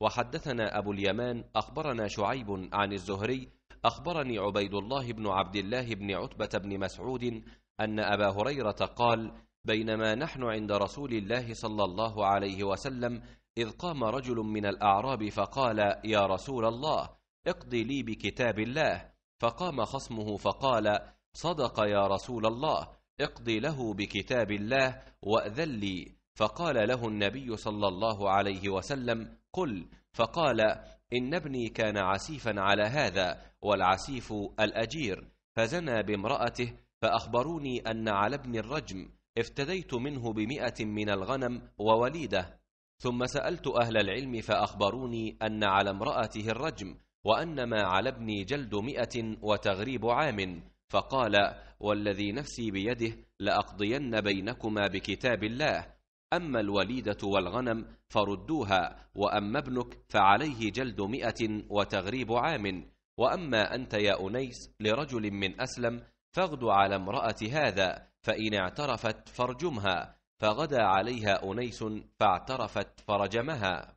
وحدثنا أبو اليمان أخبرنا شعيب عن الزهري أخبرني عبيد الله بن عبد الله بن عتبة بن مسعود أن أبا هريرة قال بينما نحن عند رسول الله صلى الله عليه وسلم إذ قام رجل من الأعراب فقال يا رسول الله اقضي لي بكتاب الله فقام خصمه فقال صدق يا رسول الله اقضي له بكتاب الله وأذل لي فقال له النبي صلى الله عليه وسلم قل فقال إن ابني كان عسيفا على هذا والعسيف الأجير فزنى بامرأته فأخبروني أن على ابن الرجم افتديت منه بمئة من الغنم ووليدة ثم سألت أهل العلم فأخبروني أن على امرأته الرجم وأن ما على ابني جلد مئة وتغريب عام فقال والذي نفسي بيده لأقضين بينكما بكتاب الله أما الوليدة والغنم فردوها وأما ابنك فعليه جلد مئة وتغريب عام وأما أنت يا أنيس لرجل من أسلم فاغد على امرأة هذا فإن اعترفت فارجمها فغدا عليها أنيس فاعترفت فرجمها